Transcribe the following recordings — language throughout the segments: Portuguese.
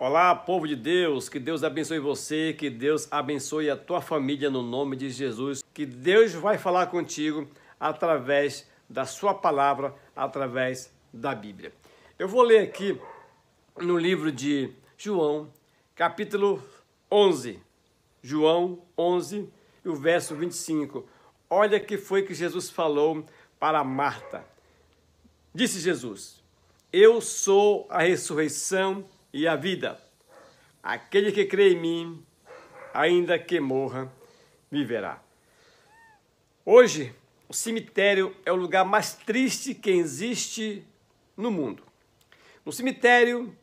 Olá, povo de Deus, que Deus abençoe você, que Deus abençoe a tua família no nome de Jesus, que Deus vai falar contigo através da sua palavra, através da Bíblia. Eu vou ler aqui no livro de João, capítulo 11, João 11, e o verso 25. Olha que foi que Jesus falou para Marta. Disse Jesus: Eu sou a ressurreição e a vida. Aquele que crê em mim, ainda que morra, viverá. Hoje, o cemitério é o lugar mais triste que existe no mundo. No cemitério,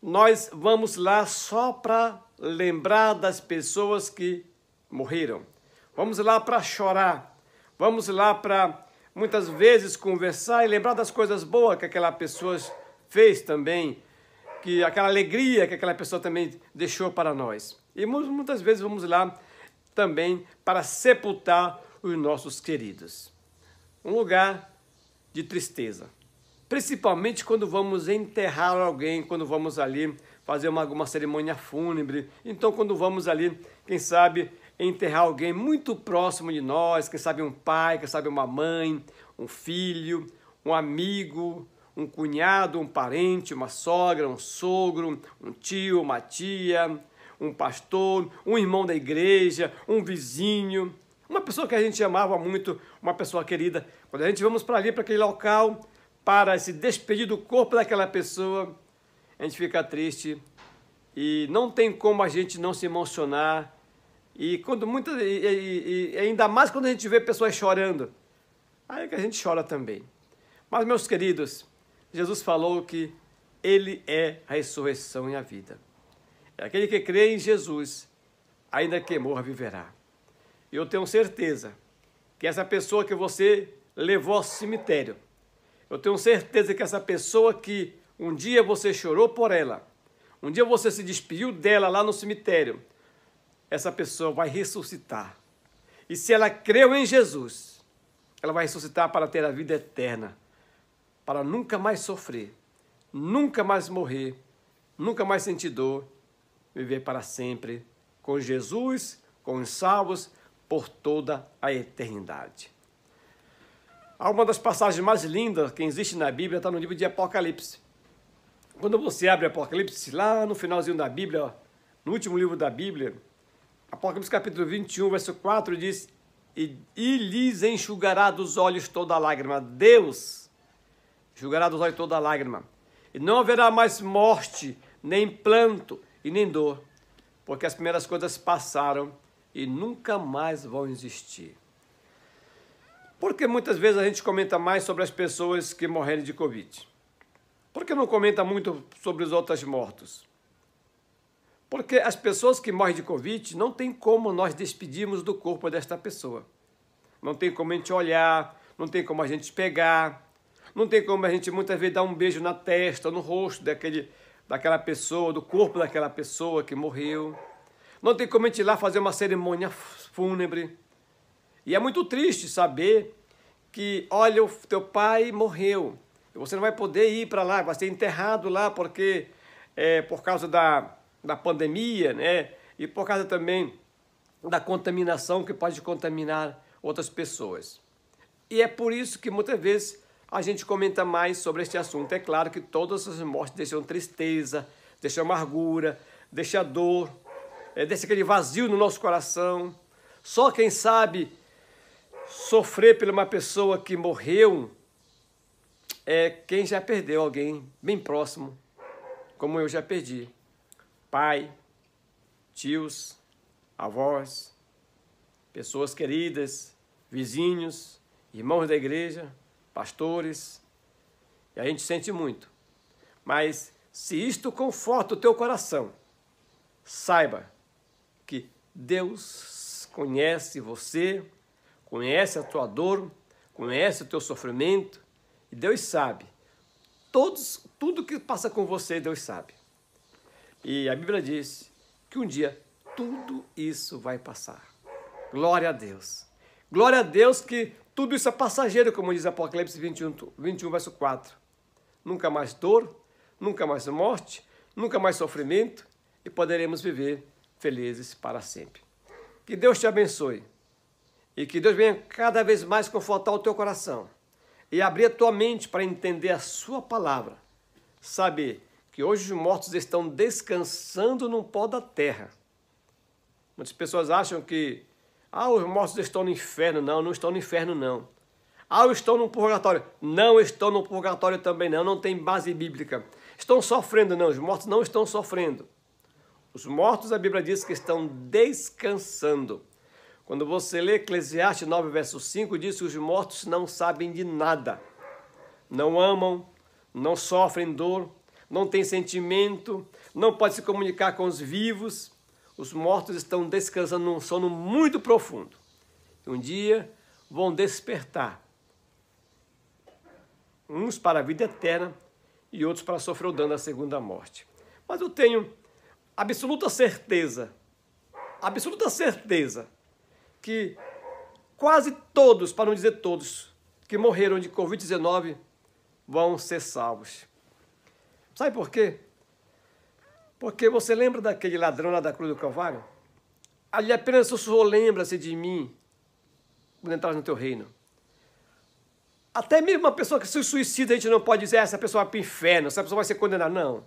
nós vamos lá só para lembrar das pessoas que morreram. Vamos lá para chorar. Vamos lá para muitas vezes conversar e lembrar das coisas boas que aquela pessoa fez também que aquela alegria que aquela pessoa também deixou para nós. E muitas vezes vamos lá também para sepultar os nossos queridos. Um lugar de tristeza. Principalmente quando vamos enterrar alguém, quando vamos ali fazer uma, alguma cerimônia fúnebre. Então, quando vamos ali, quem sabe, enterrar alguém muito próximo de nós, quem sabe um pai, quem sabe uma mãe, um filho, um amigo, um cunhado, um parente, uma sogra, um sogro, um tio, uma tia, um pastor, um irmão da igreja, um vizinho, uma pessoa que a gente amava muito, uma pessoa querida. Quando a gente vamos para ali, para aquele local, para se despedir do corpo daquela pessoa, a gente fica triste e não tem como a gente não se emocionar. E quando muita e, e, e ainda mais quando a gente vê pessoas chorando, aí é que a gente chora também. Mas meus queridos, Jesus falou que ele é a ressurreição e a vida. Aquele que crê em Jesus, ainda que morra, viverá. E eu tenho certeza que essa pessoa que você levou ao cemitério, eu tenho certeza que essa pessoa que um dia você chorou por ela, um dia você se despediu dela lá no cemitério, essa pessoa vai ressuscitar. E se ela creu em Jesus, ela vai ressuscitar para ter a vida eterna para nunca mais sofrer, nunca mais morrer, nunca mais sentir dor, viver para sempre com Jesus, com os salvos, por toda a eternidade. Há uma das passagens mais lindas que existe na Bíblia, está no livro de Apocalipse. Quando você abre Apocalipse, lá no finalzinho da Bíblia, no último livro da Bíblia, Apocalipse capítulo 21, verso 4 diz: E, e lhes enxugará dos olhos toda lágrima. Deus Julgará dos olhos toda a lágrima. E não haverá mais morte, nem planto e nem dor, porque as primeiras coisas passaram e nunca mais vão existir. Porque muitas vezes a gente comenta mais sobre as pessoas que morrerem de Covid? Por que não comenta muito sobre os outros mortos? Porque as pessoas que morrem de Covid não tem como nós despedirmos do corpo desta pessoa. Não tem como a gente olhar, não tem como a gente pegar, não tem como a gente muitas vezes dar um beijo na testa, no rosto daquele, daquela pessoa, do corpo daquela pessoa que morreu. Não tem como a gente ir lá fazer uma cerimônia fúnebre. E é muito triste saber que, olha, o teu pai morreu. Você não vai poder ir para lá, vai ser enterrado lá porque é, por causa da, da pandemia, né? E por causa também da contaminação que pode contaminar outras pessoas. E é por isso que muitas vezes a gente comenta mais sobre este assunto. É claro que todas as mortes deixam tristeza, deixam amargura, deixam dor, é, aquele vazio no nosso coração. Só quem sabe sofrer por uma pessoa que morreu é quem já perdeu alguém bem próximo, como eu já perdi. Pai, tios, avós, pessoas queridas, vizinhos, irmãos da igreja pastores, e a gente sente muito. Mas se isto conforta o teu coração, saiba que Deus conhece você, conhece a tua dor, conhece o teu sofrimento, e Deus sabe. Todos, tudo que passa com você, Deus sabe. E a Bíblia diz que um dia tudo isso vai passar. Glória a Deus. Glória a Deus que tudo isso é passageiro, como diz Apocalipse 21, 21 verso 4. Nunca mais dor, nunca mais morte, nunca mais sofrimento e poderemos viver felizes para sempre. Que Deus te abençoe e que Deus venha cada vez mais confortar o teu coração e abrir a tua mente para entender a sua palavra. Saber que hoje os mortos estão descansando no pó da terra. Muitas pessoas acham que ah, os mortos estão no inferno. Não, não estão no inferno, não. Ah, estou no purgatório. Não estão no purgatório também, não. Não tem base bíblica. Estão sofrendo, não. Os mortos não estão sofrendo. Os mortos, a Bíblia diz que estão descansando. Quando você lê Eclesiastes 9, verso 5, diz que os mortos não sabem de nada. Não amam, não sofrem dor, não têm sentimento, não pode se comunicar com os vivos os mortos estão descansando num sono muito profundo. Um dia vão despertar, uns para a vida eterna e outros para sofrer o dano da segunda morte. Mas eu tenho absoluta certeza, absoluta certeza, que quase todos, para não dizer todos, que morreram de Covid-19 vão ser salvos. Sabe por quê? Porque você lembra daquele ladrão lá da cruz do Calvário? Ali apenas sussurrou: lembra-se de mim quando entrar no teu reino. Até mesmo uma pessoa que se suicida, a gente não pode dizer, ah, essa pessoa vai para o inferno, essa pessoa vai ser condenada. Não.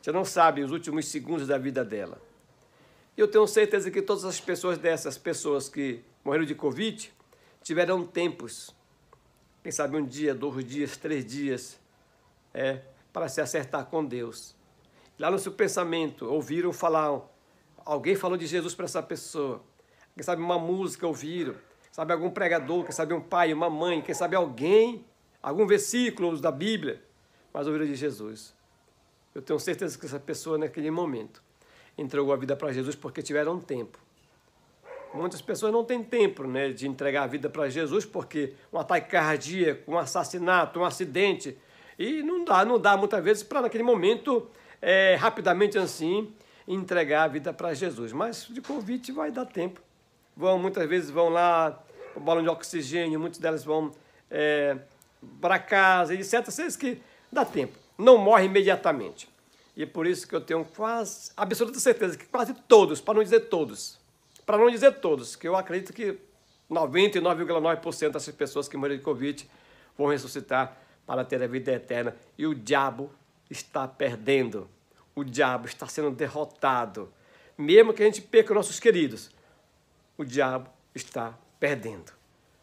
Você não sabe os últimos segundos da vida dela. Eu tenho certeza que todas as pessoas dessas pessoas que morreram de Covid tiveram tempos, quem sabe um dia, dois dias, três dias, é, para se acertar com Deus lá no seu pensamento, ouviram falar, alguém falou de Jesus para essa pessoa, quem sabe uma música ouviram, sabe algum pregador, quem sabe um pai, uma mãe, quem sabe alguém, algum versículo da Bíblia, mas ouviram de Jesus. Eu tenho certeza que essa pessoa naquele momento entregou a vida para Jesus porque tiveram tempo. Muitas pessoas não têm tempo né, de entregar a vida para Jesus porque um ataque cardíaco, um assassinato, um acidente. E não dá, não dá muitas vezes para naquele momento é, rapidamente assim entregar a vida para Jesus. Mas de convite vai dar tempo. Vão, muitas vezes vão lá o balão de oxigênio, muitas delas vão é, para casa, etc. Vocês que dá tempo. Não morre imediatamente. E é por isso que eu tenho quase absoluta certeza que quase todos, para não dizer todos, para não dizer todos, que eu acredito que 99,9% dessas pessoas que morreram de Covid vão ressuscitar para ter a vida eterna. E o diabo está perdendo. O diabo está sendo derrotado. Mesmo que a gente perca nossos queridos, o diabo está perdendo.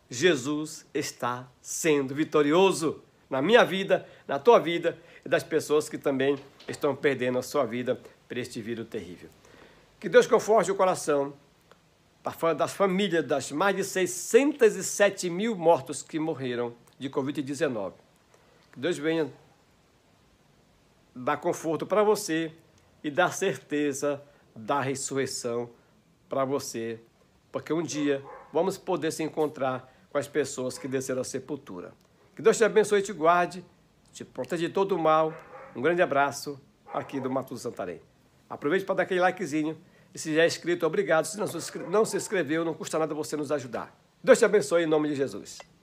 Jesus está sendo vitorioso na minha vida, na tua vida e das pessoas que também estão perdendo a sua vida por este vírus terrível. Que Deus conforte o coração das famílias das mais de 607 mil mortos que morreram de Covid-19. Que Deus venha dar conforto para você e dar certeza da ressurreição para você, porque um dia vamos poder se encontrar com as pessoas que desceram à sepultura. Que Deus te abençoe e te guarde, te proteja de todo o mal. Um grande abraço aqui do Matuto Santarém. Aproveite para dar aquele likezinho. E se já é inscrito, obrigado. Se não se inscreveu, não custa nada você nos ajudar. Deus te abençoe em nome de Jesus.